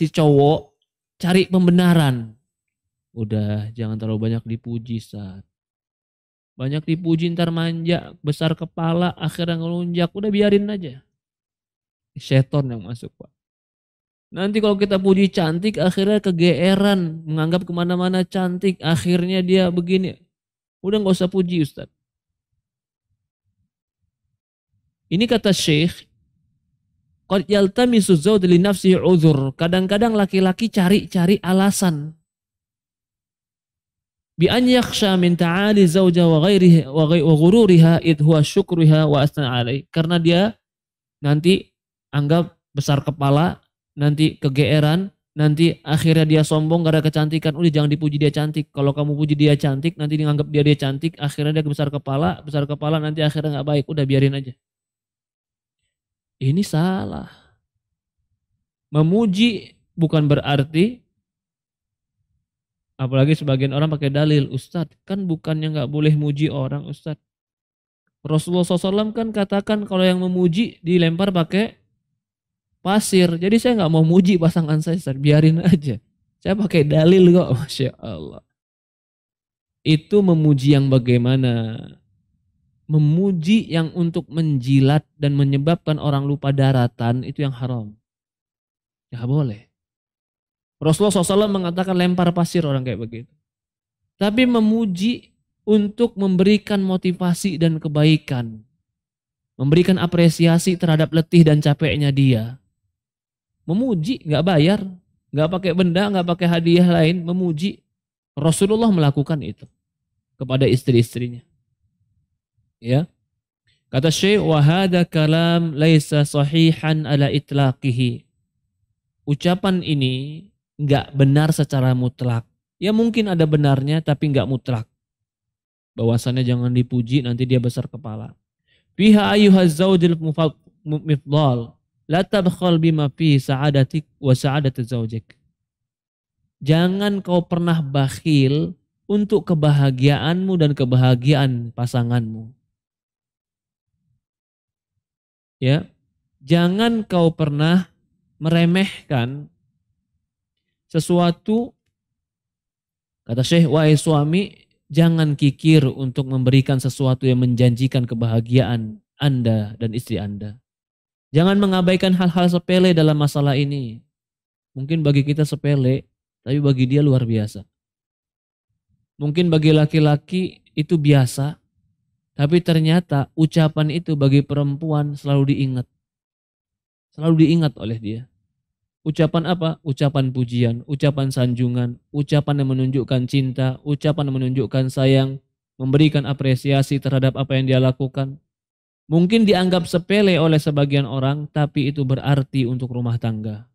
si cowok cari pembenaran. Udah jangan terlalu banyak dipuji saat. Banyak dipuji ntar manja, besar kepala, akhirnya ngelunjak. Udah biarin aja. Seton yang masuk pak. Nanti kalau kita puji cantik akhirnya kegeeran. Menganggap kemana-mana cantik. Akhirnya dia begini. Udah nggak usah puji Ustadz. Ini kata Syekh, Qad yaltamisu zawj li nafsihi uzur. Kadang-kadang laki-laki cari-cari alasan. Bi an yakhsha min ta'ali zawja wa ghairihi wa ghururiha id huwa wa asna alai. Karena dia nanti anggap besar kepala, nanti kegeeran, nanti akhirnya dia sombong karena kecantikan. Udah jangan dipuji dia cantik. Kalau kamu puji dia cantik, nanti dianggap dia dia cantik, akhirnya dia besar kepala, besar kepala nanti akhirnya nggak baik. Udah biarin aja. Ini salah. Memuji bukan berarti apalagi sebagian orang pakai dalil Ustadz kan bukannya nggak boleh muji orang Ustadz Rasulullah SAW kan katakan kalau yang memuji dilempar pakai pasir jadi saya nggak mau muji pasangan saya Ustadz biarin aja saya pakai dalil kok Masya Allah itu memuji yang bagaimana memuji yang untuk menjilat dan menyebabkan orang lupa daratan itu yang haram. Ya boleh. Rasulullah SAW mengatakan lempar pasir orang kayak begitu. Tapi memuji untuk memberikan motivasi dan kebaikan. Memberikan apresiasi terhadap letih dan capeknya dia. Memuji, gak bayar. Gak pakai benda, gak pakai hadiah lain, memuji. Rasulullah melakukan itu kepada istri-istrinya. Ya. Kata Syekh wahada kalam laisa sahihan ala itlaqihi. Ucapan ini nggak benar secara mutlak. Ya mungkin ada benarnya tapi nggak mutlak. Bahwasannya jangan dipuji nanti dia besar kepala. Fiha ayyuhaz zawjil mufaddal La tabkhal bima fi sa'adatik wa sa'adati zaujik Jangan kau pernah bakhil untuk kebahagiaanmu dan kebahagiaan pasanganmu ya jangan kau pernah meremehkan sesuatu kata Syekh wahai suami jangan kikir untuk memberikan sesuatu yang menjanjikan kebahagiaan Anda dan istri Anda jangan mengabaikan hal-hal sepele dalam masalah ini mungkin bagi kita sepele tapi bagi dia luar biasa mungkin bagi laki-laki itu biasa tapi ternyata ucapan itu bagi perempuan selalu diingat. Selalu diingat oleh dia. Ucapan apa? Ucapan pujian, ucapan sanjungan, ucapan yang menunjukkan cinta, ucapan yang menunjukkan sayang, memberikan apresiasi terhadap apa yang dia lakukan. Mungkin dianggap sepele oleh sebagian orang, tapi itu berarti untuk rumah tangga.